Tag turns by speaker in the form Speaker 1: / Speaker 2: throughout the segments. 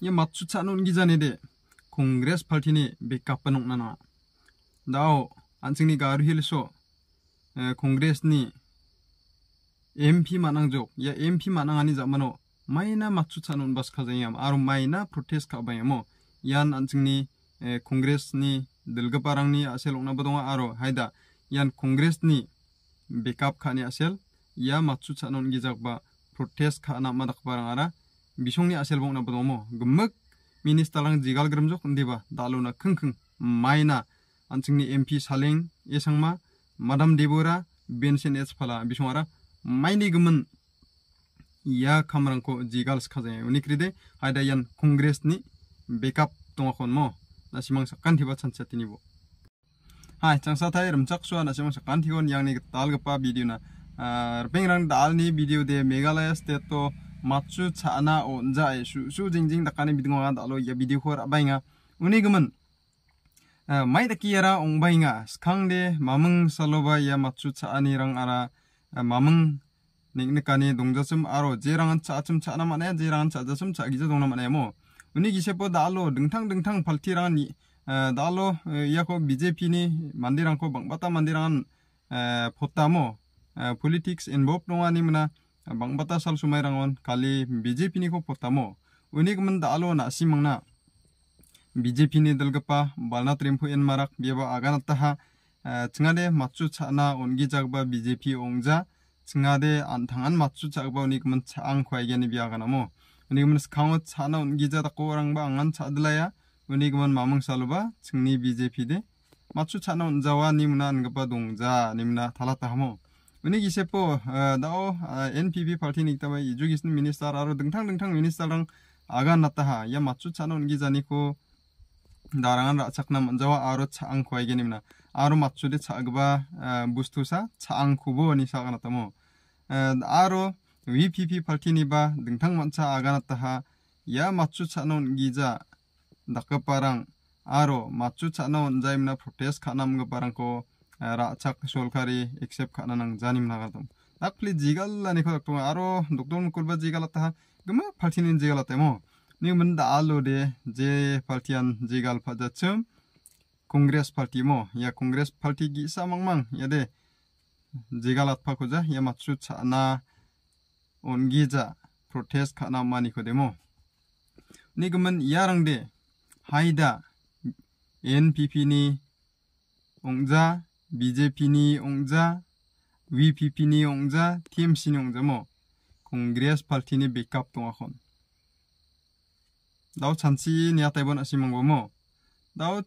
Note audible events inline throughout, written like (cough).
Speaker 1: ya matsu tsanun gi zane de kongres parti ni be kapanong nana dao anseng ni garu hilso kongres ni MP manang jok ya MP manang ani zamano maina matsu tsanun bas kazayam aru maina protes ka bayamo yan anseng ni kongres ni dilga parang ni asel ona badonga aro haida yan kongres ni backup kani asel ya matsu tsanun gi zakba protes ka na madak parang ara Bishong ni aselbo nga bado mo, gmg minister lang jigaal garam dzog, ndiba, daalo na keng-keng, mai na ancing ni MP Shaleng esang ma, Madam Deborah Benson ets pala, bishong a ra, mai ni gmg yaa kamarang ko jigaal skha zayaya. Unikri de, hai da yan kongres ni bekaab tonga khon mo, nasi maang saqqan thi machu chana o nja shu shu jing jing dakane bidingo ga dalo ya bidi khor abainga uni gumon mai dakiyara ongbainga skangde mamung saloba ya machu chani rang ara mamung 닉닉하니농자쯤아로제랑은차쯤차나만에제랑은차자쯤차기자동나만에뭐우니기세포달로능탕능탕발티랑니달로야코비제피니만디랑코방바타만디랑포타모 politics involved 농아니무나 no Bata sal rangon kali BJP ni ko potamo unik menda alo na simangna BJP ni dalgapa balna trimpu en marak biaba aganat taha eh, chngade machu chana ongi jagba BJP ongja chngade antangan machu jagba unik men chang khwaigeni biaganamo unik men skhango chana ongi ja angan chadlaya unik men mamang saluba chngni BJP de machu chana onjawa nimna angapa dongja nimna thalata hamo Mene gi sepo dao NPP party nik tama i jugi sin minister aro dungthang dungthang minister rang aga natta ha ya machu chano ngi jani ko darangan ra chakna manjawa aro cha ang khoi ge nimna aro machu de chagba bustu sa cha ang khubo ni sa ga aro VPP party ni ba mancha aga natta ya machu chano ngi ja dakka parang aro machu chano njaimna protest khanam parang ko राचक शोलकारी except खाना नंग जानिम नागा दम अपले जिगल लानि खक तो आरो डॉक्टर मन करबा जिगल त हा गम फाथिन इन जिगल तमो नि मन दा आलो दे जे फाथियन जिगल फदा छु कांग्रेस पार्टी मो या कांग्रेस पार्टी गि सामंग मंग या दे जिगल त या मछु छना ओन प्रोटेस्ट खाना हाइदा BJP니 옹자, VPP니 옹자, TMC니 옹자 뭐 Congress Party니 백합 동아콘. 나우 찬치 니아 타이번 아시몽고 뭐 나우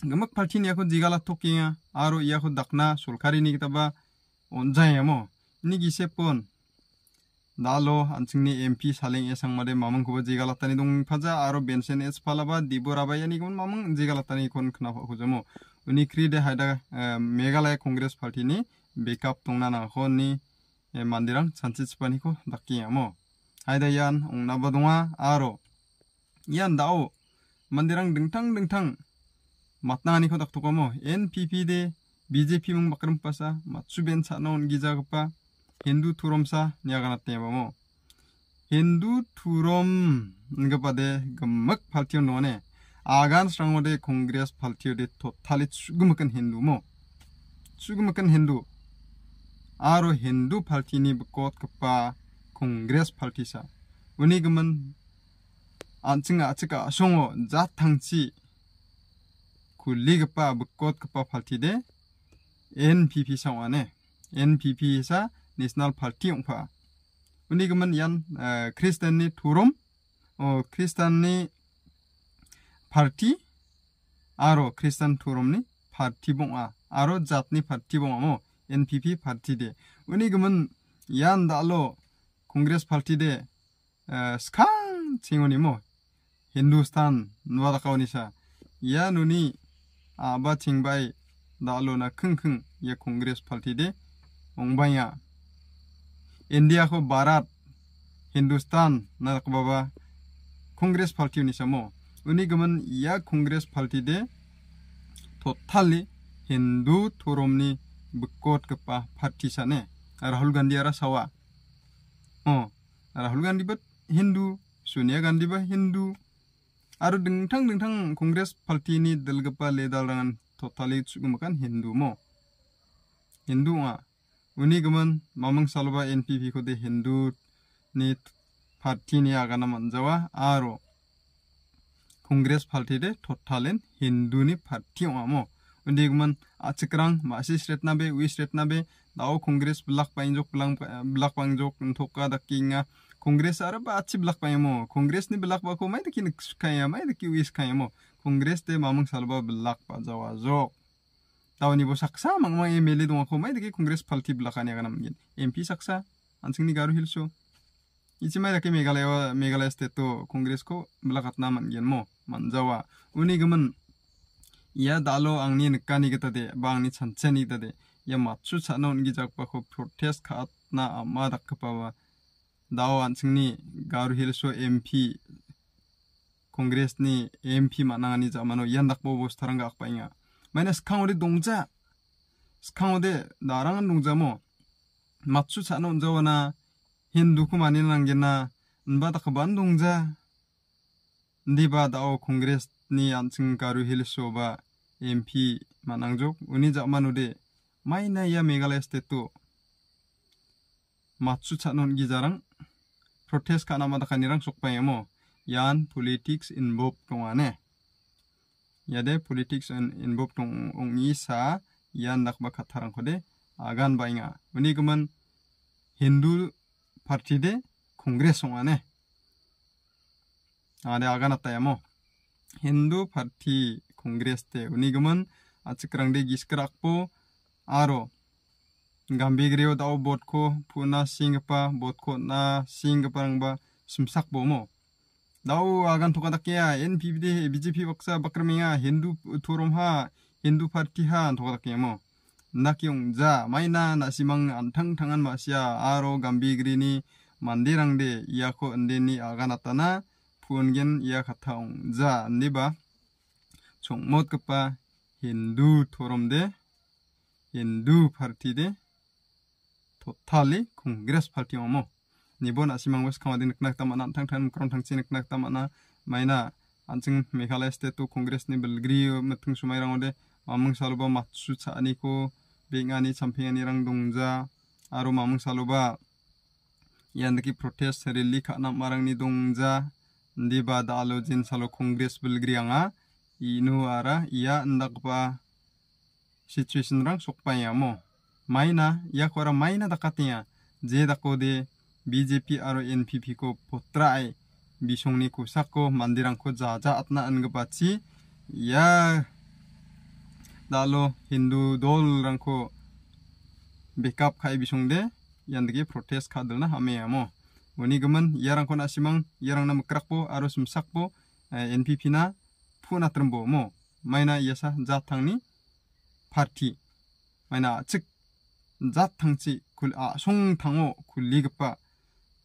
Speaker 1: 금악 파티니 아콘 지갈아 토킹아 아로 이아콘 닥나 솔카리니 기타바 온자야 뭐 니기 세폰 나로 안칭니 MP 살링 예상마레 마멍 고바 지갈아 타니 동 파자 아로 벤센 에스 팔아바 디보라바 야니 군 마멍 지갈아 타니 콘 크나 호 unikride hada eh, megalay congress party ni backup tongna na ko ni eh, mandirang sanchispani ko dakiyamo hada yan ongna badunga aro yan dao mandirang dingtang dingtang matna ani ko daktokomo npp de bjp mung bakram pasa matsuben sana on giza gapa hindu turomsa niyagana tebamo hindu turom ngapade gamak phaltiyon none 아간 스랑오데 공그레스 발티오데 토탈리 죽음은 힌두 모 죽음은 힌두 아로 힌두 발티니 부꽃 그빠 공그레스 발티사 우니금은 안증아 아츠가 쇼오 자탕치 굴리그빠 부꽃 그빠 발티데 NPP 상완에 NPP사 National Party 용파 우니금은 얀 크리스탄니 투롬 어 크리스탄니 party आरो ख्रिस्टान धोरोमनि party बङा आरो जातनि party बङामो N P P party दे उनि गोमोन यान दालो कंग्रेस पार्टी दे सिखां सिङनिमो हिन्दुस्तान नुवादाखावनिसा या नुनि आबा थिंबाय दालो ना खों खों ये कंग्रेस पार्टी दे ओंबाया इन्डियाखौ भारत हिन्दुस्तान नाखौ बाबा कंग्रेस पार्टीनिसामो Uni gemen ia kongres parti de totali Hindu turum ni kepa parti sana. Rahul Gandhi ara sawa. Oh, Rahul Gandhi bet Hindu, Sonia Gandhi bet Hindu. Aru dengtang dengtang kongres parti ni dalgapa ledal dengan totali cukup Hindu mo. Hindu ma. Uni gemen mamang salba NPP kode Hindu ni parti ni agana manjawa aro. Kongres parti de totalin hindu ni party amo undigman achikrang masi sretna be tau Kongres be dao belak blak painjok blang blak pangjok thoka dakinga kongres ara ba achi blak paimo ni belak bako ko mai dikin khaya mai diki wis mo kongres de mamang salba belak pa jawa jok dawni bo saksa e meli dong ko mai diki congress party blak ani ganam gin mp saksa ansing ni garu hilso ichi mai daki meghalaya meghalaya state to ko belakat atna man gen mo Manjawa, uni gaman ya dalo angni nikani gata dhe, ba angni chanchani gata dhe, ya machu chana ungi jakpa khu protest khatna ammaa dakka pawa. Dawo anchingni Garu Hiliso MP, kongresni MP manangani jakmano iyan dakpa u bostaranga akpa inga. Mayna skang ude dongja, skang ude dharangan dongja mo. Machu chana unjawa na hinduku manilangina nba dhaka dongja. ndiba dao Kongres ni anchung karu hilso ba MP manangjok uni jakmanu de maina ya Meghalaya state to matsu chanon gi protes protest nama ma dakani rang sok paimo yan politics involved tong yade politics involved tong ongi sa yan dakba khatharang agan bainga uni gman Hindu partide Kongres congress あで、あがなったやも、ヒンドゥパティコングレステ、ウニグマン、アチクランデギスクラクポ、アロ、ガンビグリオダオボッコ、プナシングパ、ボッコナシングパンバ、シムサクボモ。ダオアガントカダケや、NPD、BGP バクサ、バクラミア、ヒンドゥトロムハ、ヒンドゥパティハ、トカダケやも。nakyong ja maina na simang antang tangan masya aro gambigri ni mandirang de iyako ndeni aganatana puongen ia kataung ja niba chongmot kapa hindu thorom de hindu parti de totally Kongres parti omo nibon asimang wes kama din knak tamana tang tang kron tang sin maina anjing meghalaya state to congress ni belgri metung sumai rang ode mamung saluba matsu cha ko, bingani champion champingani rang dongja aro mamung saluba yandaki protest rally kha nam marang ni dongja diba da alo jin salo kongres bilgri anga inu ara ia ndakpa situation rang sokpa ya mo maina ya kora maina dakatia je dako de BJP aro NPP ko potra ai bisongni kusako mandirang ko jaja atna angapachi ya dalo hindu dol rang ko backup khai bisongde yandgi protest khadalna hame amo Oni gemen yarang kon asimang yarang nam krakpo arus msakpo eh, NPP na puna trembo mo maina yasa ni parti maina cik jatangci kul a song tango kul ligpa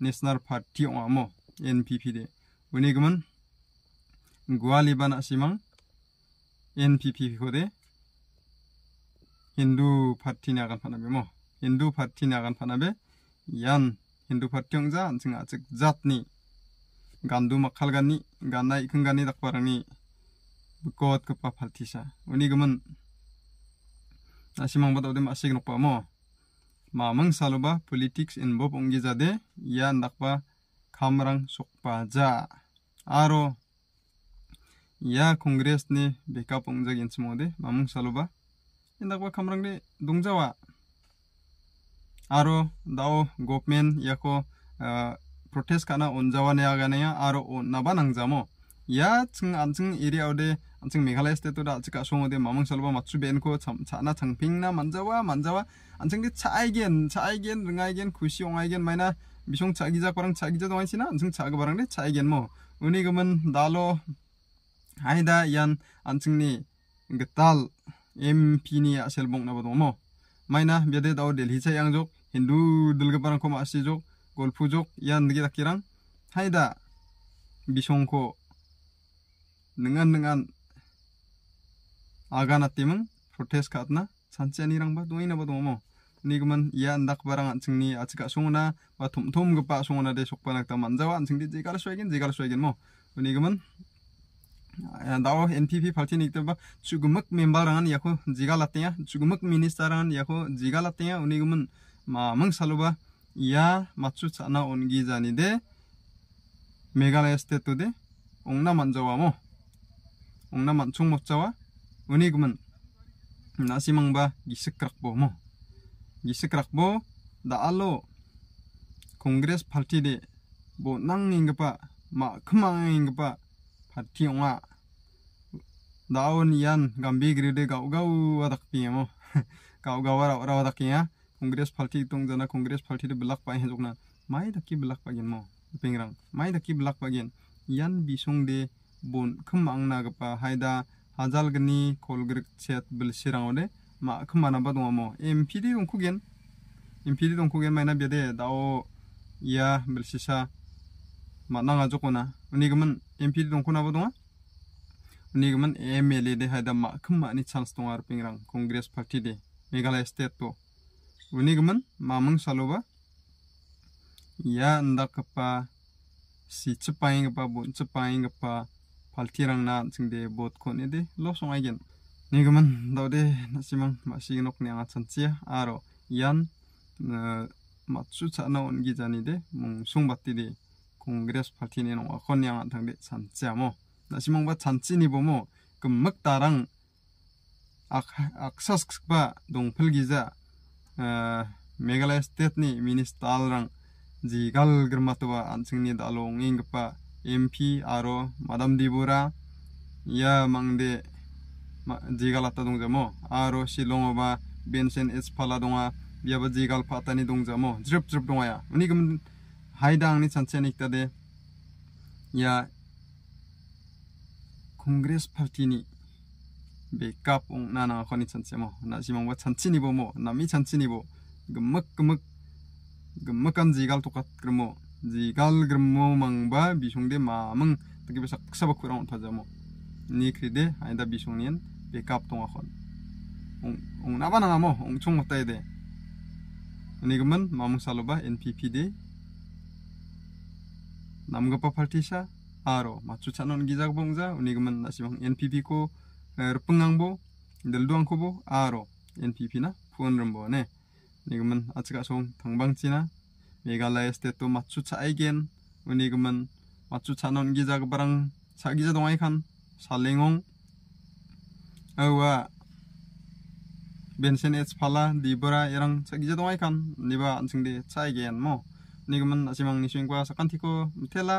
Speaker 1: national party o mo NPP de oni gemen gwali bana simang NPP ko de Hindu parti ni akan panabe mo Hindu parti ni akan panabe yan hindu phattyongja jinga chik jatni gandu makhal gani gana ikhang gani dakparani bukot kapa phalthisa uni gaman asimang batawde masik nokpa mo mamang saloba politics involve ongi jade ya ndakpa khamrang sokpa ja aro ya kongres ni bekap ongjag insmode mamang saloba indakpa khamrang de dongjawa आ the government याको protest कानजाउने अन नाजामो या अनि एरिया हो अनि मेघालय स्टेट आसङदे म सालमा मात्रुबेनको छाना छाना अनि चाहिँ सगेन सगेन रेन खुसी अगेन मना विषय छागिजा पागिजाइनसी नदि छ सगेन म उनीको दालो आयदा यान अनि ताल एमपी आल बोन द maina biade tau delhi chai yang jok hindu dulga parang ko maasi jok golpu jok yan ngi takirang haida bisong ko nengan nengan aga na timang protes katna sanche ani rang ba duin na ba dumo nigman ya ndak barang ancing ni achika sungna ba thum thum ge pa sungna de sokpa nak ta manjawa ancing di jigar swegen jigar swegen mo nigman dawo NPP parti nikte ba chugumak member an yakho jiga ya chugumak minister an yakho jiga latte ya uni gumun ma mang saluba ya machu chana ongi jani de Meghalaya state to de ongna manjawa mo ongna manchung mo cawa gumun nasi mang ba bo mo gisikrak bo da alo kongres parti de bo nang ingapa ma kemang ingapa hatinga daun yan gambi gride gau gau wadak piemo (laughs) gau gau wara wara wadak ya kongres palti tung jana kongres palti de belak pa hen jokna mai daki belak bagian mo pengrang mai daki belak bagian yan bisung de bon kemang na gapa haida hazal gni kolgrek chet bel ode ma kemana ba dong mo mpd dong kugen mpd dong kugen mai na bede dao ya bel mana na uni gemen MPD dong kuna bodong uni gemen MLA deh ada ma kem ma ni chance dong ar pingrang Kongres Parti deh Meghalaya State to uni gemen ma mung saloba ya ndak kepa si cepain pa bun cepain pa Parti rang na sing deh bot kon ide lo song aigen uni gemen dau deh nasi mang masih ngok ni angat chance ya aro ian Uh, Matsu cak na on gi jani mung sung bat kongres parti ni nong akon yang antang de sanci amo na simong ba sanci ni bomo kemek tarang ak aksas ba dong pelgiza Meghalaya state ni minister rang jigal germatwa ansing ni dalong ingpa MP aro Madam Dibura ya mangde jigal atta dong jamo aro Shillong ba Benson Espala donga biaba jigal ni dong jamo drip drip donga ya Ini gum haidang ni sansen ikta de ya kongres parti ni bekap ong na na khoni sanse mo na simang wat sansi ni bo mo na mi sansi ni bo gemek gemek gemakan jigal tokat kromo jigal gremo mangba bisungde ma mang tagi besak sabak kurang tajamo ni kride ainda bisungnian bekap tonga khon ong ong naba na mo ong chung motai de ni gemen mameng saloba npp de 남가파 팔티샤 아로 마추차논 기자봉자 우니그만 나시방 n p p 코 르풍강보 늘두앙코보 아로 NPP나 푸언름보네 우니그만 아츠가송 당방치나 메갈라의스테또 마추차 이겐 우니그만 마추차논 기자그바랑 차기자 동아이칸 살랭옹 아와 우 벤센 에츠팔라 니브라 이랑 차기자 동아이칸 니바 안승대 차이겐 뭐 nigman asimang nishin kwa sakan tiko mutela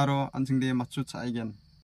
Speaker 1: aro anjing de machu cha igen